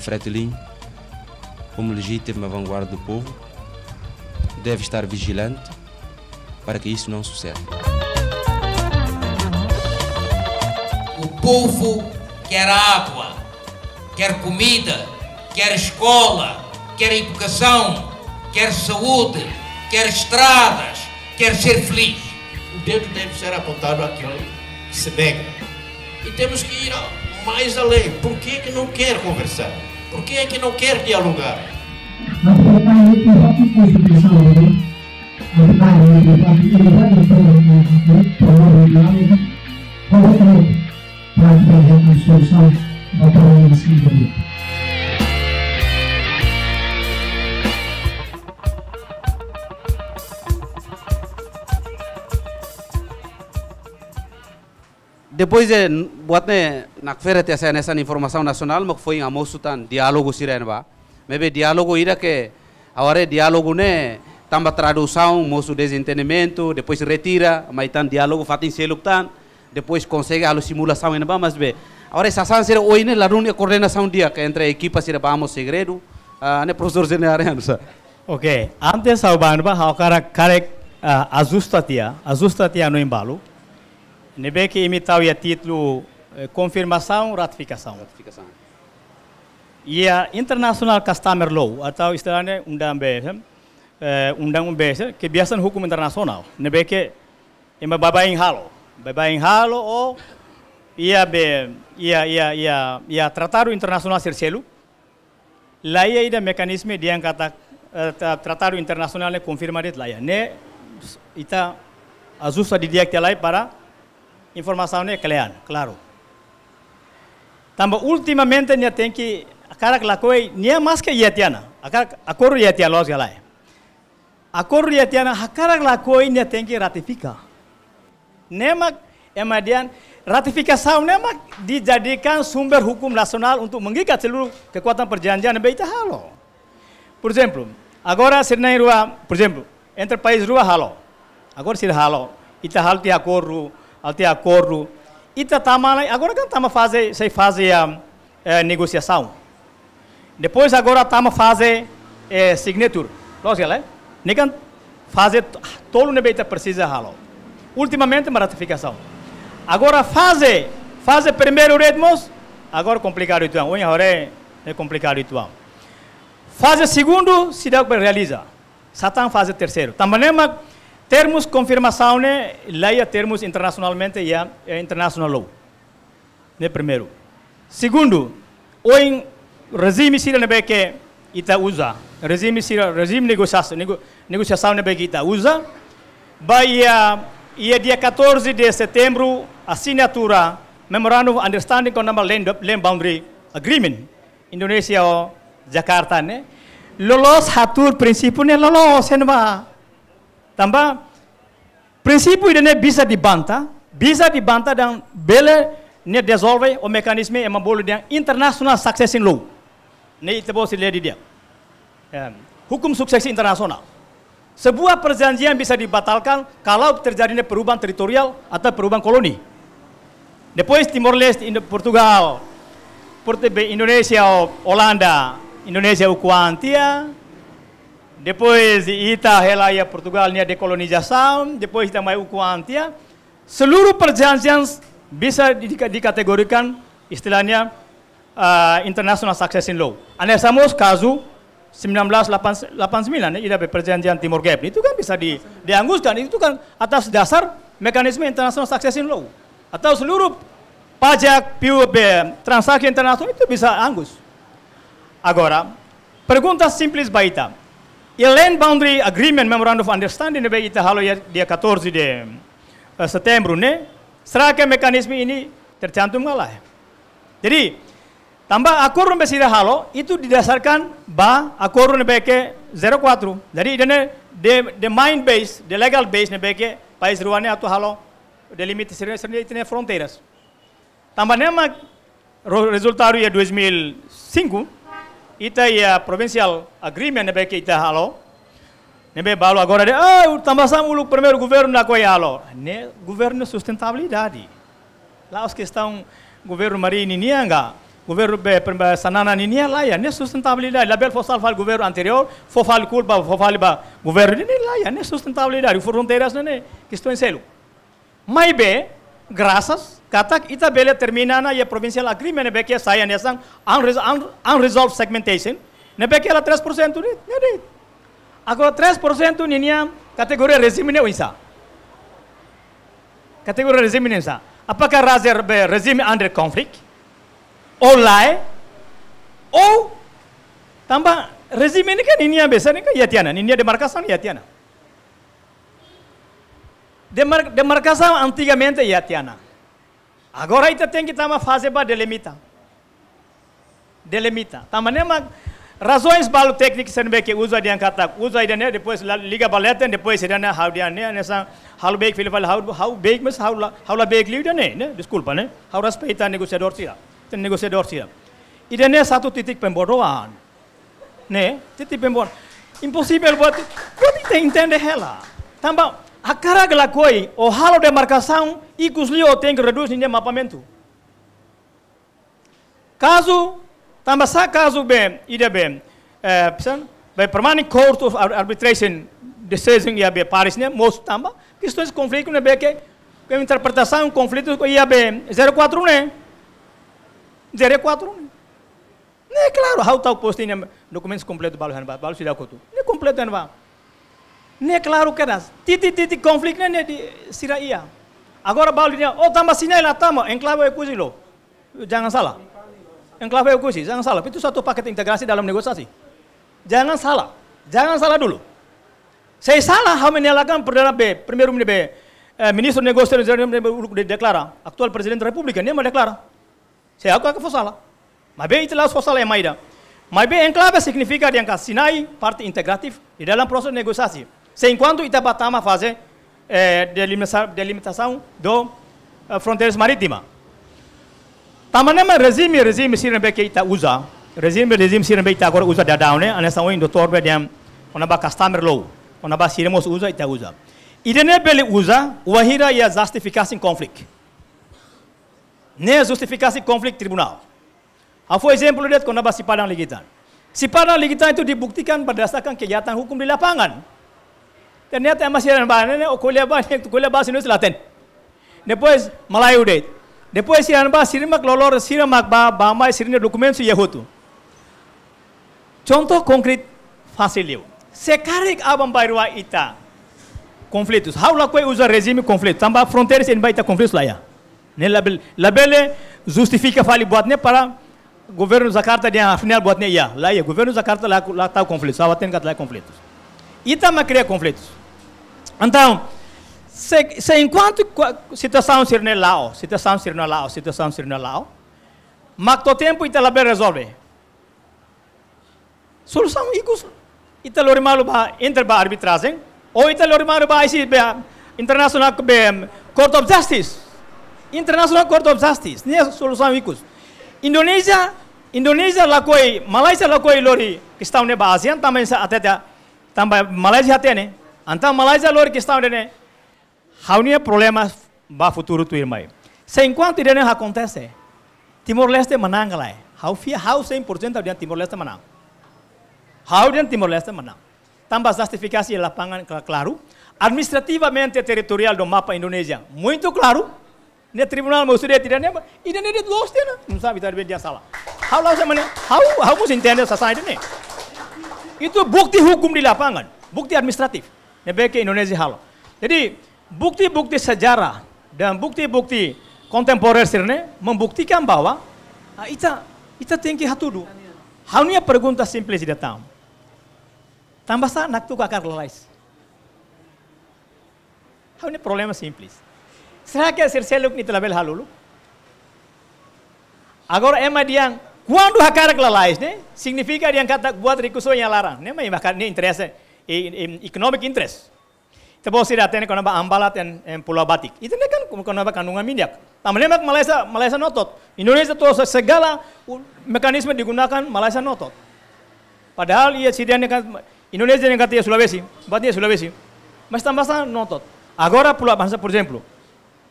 Fretilin, como legítima vanguarda do povo, deve estar vigilante para que isso não suceda. O povo quer água, quer comida, quer escola, quer educação, quer saúde, quer estradas, quer ser feliz. O dedo deve ser apontado àquele que se nega. E temos que ir mais além. Por que, que não quer conversar? Por que é que não quer dialogar? Para a solução para o Depois de buat ne nak fere essa informação nacional mak foi em sutan diálogo siren Mas o diálogo ira que agora diálogo né, tamba tradução, moço desentendimento, depois retira, mas então diálogo fatin seluctan, depois consegue a simulação ainda mas be. Agora essa san ser oi ne larun e coordenação dia que entre equipa sira vamos segredo, ah, né, professor zene arena sa. Ok, antes ao banba, há o cara correct ajustatia, ah, ajustatia no embalo. Nebek imitaria título eh, confirmação, ratificação. Ratificação. E Ia International Customer Law atau istilahnya undang BSM, eh, undang BSM kebiasaan hukum internasional. Nebek ima babaing halo, babaing halo o oh, ia be ia ia ia ia trataru internasional sercelu. Laia ida mekanisme dia yang kata eh, trataru internasional ne dit laia. Ne ita azusa didiak lai para informação é clara, claro. Também, ultimamente, né, tem que, a cara que lá coi, nem mais que ietiana, a cara, a cor ietiana, lógico, lá é. A cor yang a cara que lá coi, tem que dijadikan sumber hukum nasional untuk mengikat seluruh kekuatan perjanjian beita halo. Por exemplo, agora sirnai rua, por exemplo, entre país rua halo. Agora sir halo, ita halo ti acordo até acordo. E tratamos, agora que estamos fazendo, se fazer a, eh, negociação. Depois agora estamos fazendo eh, é, signature. Lógico, né? Ninguém fazer ah, todo o que precisa ralo. Ultimamente uma ratificação. Agora fazer, fazer primeiro ritmos, agora complicado então. Hoje é complicado então. É fazer segundo, se dá realiza. Satã fazer terceiro. Também é termos confirmação né leia termos internacionalmente já ya, é eh, international law né primeiro segundo o em regime sira que ita usa regime sira regime negociação nego, negociação que ita usa a ia dia 14 de setembro assinatura memorandum understanding com nama land, land boundary agreement Indonesia Jakarta né lolos hatur prinsipnya lolos enwa tambah prinsip ini bisa dibantah, bisa dibantah dan bela niat dissolve o mekanisme yang membolu dengan international succession law. Ini itu bos di dia. Ya, hukum suksesi internasional. Sebuah perjanjian bisa dibatalkan kalau terjadinya perubahan teritorial atau perubahan koloni. Depois Timor Leste, Portugal, Portugal, Indonesia, Holanda, Indonesia, Kuantia, Depois Ita relaia Portugal nia dekolonização, depois de o Ukuantia, Seluruh perjanjian bisa dikategorikan istilahnya uh, International Succession Law. Anasamos kazu 1989 ya, perjanjian Timur Gap itu kan bisa di, dianguskan itu kan atas dasar mekanisme International Succession Law atau seluruh pajak, PUB, transaksi internasional itu bisa angus. Agora, pergunta simples baita e Land Boundary Agreement Memorandum of Understanding be ita halo ya dia 14 de uh, eh, setembro, ne serake mekanisme ini tercantum ngalah? Jadi tambah akor be sida halo itu didasarkan ba akor ne beke 04. Jadi ini de de mind base, de legal base ne beke país ruane atau halo delimite sirene sirene ne fronteras. Tambah nema resultaru ya 2005 ita ia eh, provincial agreement nebe que ita halo. Nebe balo agora de, ah, tambasamos o primeiro governo na coia halo. Ne governo sustentabilidade. Lá os que estão governo marinho nianga, governo eh, sanana ninia lá é ne sustentabilidade. Lá bel fosal fal governo anterior, fo fal culpa, fo ba governo ni lá é ne sustentabilidade. Fronteiras ne, questões selo. Mas bem, graças Katak ita bele terminana ya provincial agreement ne bekia ne unresolved, unresolved segmentation ne bekia la 3% tu ne aku 3% tu ninia kategori rezim ne uisa. kategori rezim ne sa Apakah razer be rezim under conflict? or lie oh tambah rezim ini kan ini yang biasa kan Yatiana, tiana, de markasan Yatiana, tiana. Demar demarcação antigamente ya tiana. Agora ita itaten kita ma fase ba delimita. Delimita. Tamane mag razões balo técnicas sendo que usa de ancata, usa de né, depois liga baleta, depois de né, how de né, nessa how big feel how how big mas how how la big liu né, né, desculpa né. How respeita negociador tira. Tem negociador tira. Ida né satu titik pembodohan. Né? Titik pembodohan. Impossível buat buat entender ela. Tambah A cara que coi, o ralo de marcação e que os lio têm que reduzir de mapamento. Caso, também sa caso bem, ide bem, eh, bem permanent court of arbitration decision ia bem Paris né, most tamba, questões de conflito né bem que interpretação conflito ia be 04 né. 04 né. Né claro, how tal postinha documentos completo balu hanba, balu sida kotu. Né completo hanba. Ne claro que das. Titi titi konfliknya ne di Siraia. Agora dia, oh tambah sinai lá tamo, enclave ekusi lo. Jangan salah. Enclave ekusi, jangan salah. Itu satu paket integrasi dalam negosiasi. Jangan salah. Jangan salah dulu. Saya salah hal menyalahkan Perdana B, premier umum B, eh, Ministro Negócios de declara, Aktual presiden republik República, kan, mau declara. Saya aku aku salah. be B lah salah yang maida. Mabe B signifikan significa diangkat Sinai, parte integratif di dalam proses negosiasi. Se enquanto Itabatama faz é, delimitação, delimitação do uh, fronteiras marítima. Tamanema regime, regime Sirenbe que Ita usa, regime, regime Sirenbe Ita agora usa a né? Anessa oin doutor bedem, onaba customer law, onaba Siremos usa Ita usa. Idene bele usa, wahira ia justificar-se em conflito. Nem justificar-se conflito tribunal. Apa um exemplo dia kau nampak si Padang Ligitan. Si Padang Ligitan itu dibuktikan berdasarkan kegiatan hukum di lapangan. Ternyata yang masih bahan ini kuliah banyak kuliah bahasa Indonesia Latin. Depois Melayu deh. Depois si anba sirimak lolor sirimak ba bama sirine dokumen su yehutu. Contoh konkret fasilio. Sekarik abam bairwa ita conflitos. How la kwe usa regime conflito. Tamba fronteiras en baita conflitos lá ya. Ne label labele justifica fali boatne para governo Jakarta de afinal boatne ya. Lá ya governo Jakarta lá lá tá o conflito. Só atende lá conflitos. Itama cria conflitos. Então, se, se enquanto situação sirne lao, situação sirne lao, situação sirne lao, mas todo tempo itala bem resolve. Solução ikus italo rimalu ba inter ba arbitragem ou italo rimalu ba isi ba international ba court of justice. International court of justice. Nem né, solução ikus. Indonesia Indonesia lá coi, Malaysia lá coi lori, que estão na Ásia também até também Malaysia até né. Anta Malaysia luar kita udah nih, hau nih Haunia problemas ba futuro tu irmai. Se enquanto irene acontece, Timor Leste menang lá. Hau fi hau 100% dia Timor Leste menang. Hau dia Timor Leste menang. Tambah justifikasi lapangan claro. Administrativamente territorial do mapa Indonesia. muito claro. Ne tribunal mau sudah tidak ne, ini ne dia lost dia, não sabe tadi dia salah. Hau lah sama ne, hau hau mesti entender selesai ini. Itu bukti hukum di lapangan, bukti administratif baik Indonesia halo. Jadi bukti-bukti sejarah dan bukti-bukti kontemporer sirne membuktikan bahwa kita ah, kita tinggi hatudu. Hanya pergunta simple sih datang. Tambah sana tu akar lelais. Hanya problema simple. Saya que a Circeluk ni telabel halulu? Agora é diang quando a cara lelais, Signifika signifikan diang kata buat rikusonya yang larang, né? Mas nem interessa economic interest. Kita boleh sih datang karena ambalat dan pulau batik. Itu kan karena kandungan minyak. Nah, Tamlemak Malaysia Malaysia notot. Indonesia tuh segala mekanisme digunakan Malaysia notot. Padahal ia sidian kan Indonesia yang katanya Sulawesi, berarti dia Sulawesi. Mas tambah notot. Agora pulau bahasa por exemplo.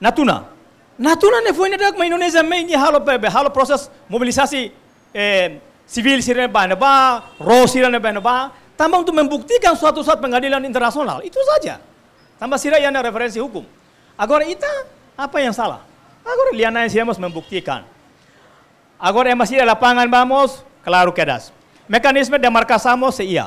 Natuna. Natuna ne foi nedak ma Indonesia me ini halo bebe halo proses mobilisasi eh, sivil sirene ba ba, ro sirene ba ba, tambah untuk membuktikan suatu saat pengadilan internasional. Itu saja. Tambah sirah yang ada referensi hukum. Agora kita apa yang salah? Agora liana yang siamos membuktikan. Agora yang masih lapangan vamos, kelaru kedas. das. Mekanisme demarkasamo seia. Iya.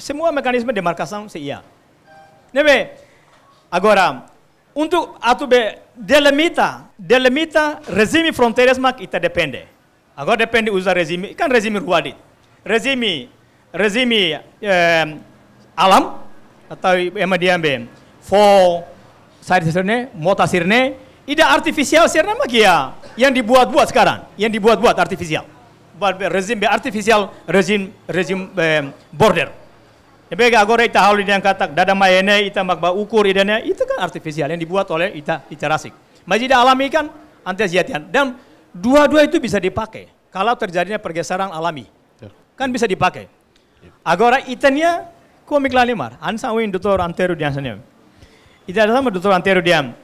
Semua mekanisme demarkasamo seia. Iya. Nebe, agora untuk atau be delimita, delimita rezimi fronteres mak kita depende. Agora depende usar rezimi kan rezimi ruadit. Rezimi rezimi eh, alam atau ema diambe fo sirne mota sirne ida artifisial sirne magia yang dibuat-buat sekarang yang dibuat-buat artifisial buat rezim be artifisial rezim rezim eh, border Ebe gore ita hauli yang katak, dada mayene ita makba ukur idenya itu kan artifisial yang dibuat oleh ita ita rasik. Majida alami kan antesiatian dan dua-dua itu bisa dipakai kalau terjadinya pergeseran alami. Ya. Kan bisa dipakai. Agora, Itania, como é limar? Ansa o um dutor Antero de Ita Itania, sama um dutor Antero you Am.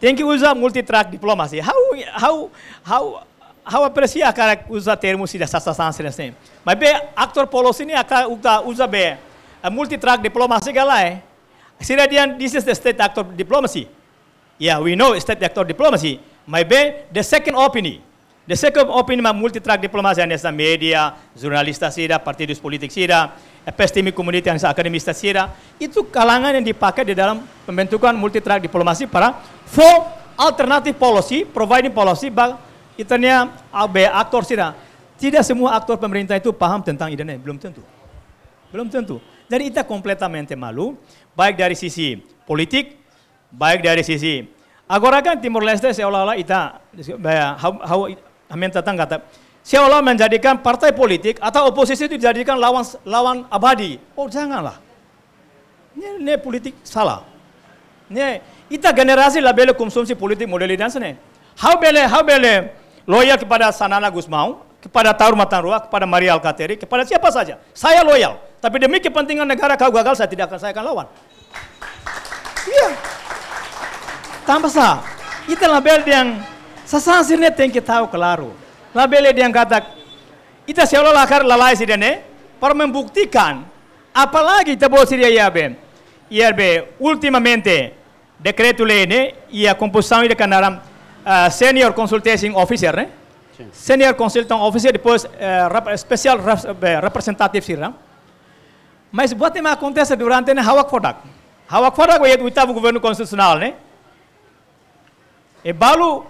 multi uza multi track diplomasi. How, how, how, how aprecia e cara usa termos sasa sasa sasa. Mas be actor polos ini akar uta uza be multi track diplomasi galai. Sira this is the state actor diplomacy. Yeah, we know state actor diplomacy. My be the second opinion. The second opinion of multi-track diplomacy and media, jurnalista sida, partidus politik sida, epistemic community sa akademista sida, itu kalangan yang dipakai di dalam pembentukan multitrack diplomasi para for alternative policy, providing policy bag itanya AB aktor sida. Tidak semua aktor pemerintah itu paham tentang idenya, belum tentu. Belum tentu. Jadi kita kompletamente malu, baik dari sisi politik, baik dari sisi Agora kan Timor Leste seolah-olah kita Amin tetangga. kata. seolah menjadikan partai politik atau oposisi itu dijadikan lawan lawan abadi. Oh janganlah. Ini, ini politik salah. Ini kita generasi bela konsumsi politik model dan sini. How bela, how bela, loyal kepada Sanana Gusmau, kepada Taur Matanrua, kepada Maria Alkateri, kepada siapa saja. Saya loyal. Tapi demi kepentingan negara kau gagal saya tidak akan saya akan lawan. Iya. Tambah sah. Itu label yang Sasasirne tenki tahu kelaru. bele dia kata, kita seolah akar lalai sidene, par membuktikan, apalagi bo siria iabe, be ultimamente, decreto lei ne, ia composição ida e kanaram uh, eh, senior consulting officer ne, senior consulting officer depois uh, rap, special rap, be, eh, representative sirna Mas buat tema acontece durante ne hawak fodak. Hawak fodak ia oitavo governo constitucional ne. E balu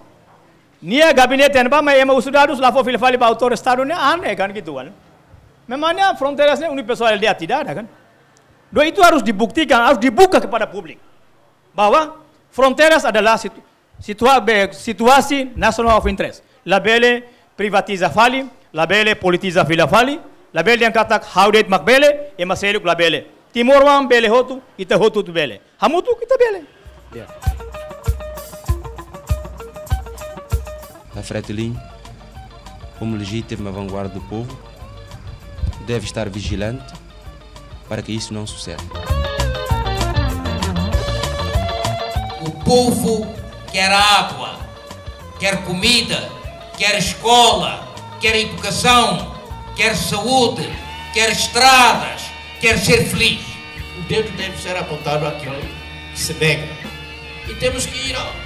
Nia gabinete en bama ema usudados sudah fofil fali ba autor estado ne aneh kan gitu kan. Memangnya fronterasnya Uni Personal dia tidak ada kan? Dua itu harus dibuktikan, harus dibuka kepada publik bahwa fronteras adalah situ, situa, situasi national of interest. Labele privatiza fali, labele politiza fila fali, labele yang katak mak bele, ema seluk labele. Timur wang bele hotu, kita hotu tu bele. Hamutu kita bele. Yeah. A Fretilin, como legítima vanguarda do povo, deve estar vigilante para que isso não suceda. O povo quer água, quer comida, quer escola, quer educação, quer saúde, quer estradas, quer ser feliz. O dedo deve ser apontado àquele que se nega. E temos que ir ao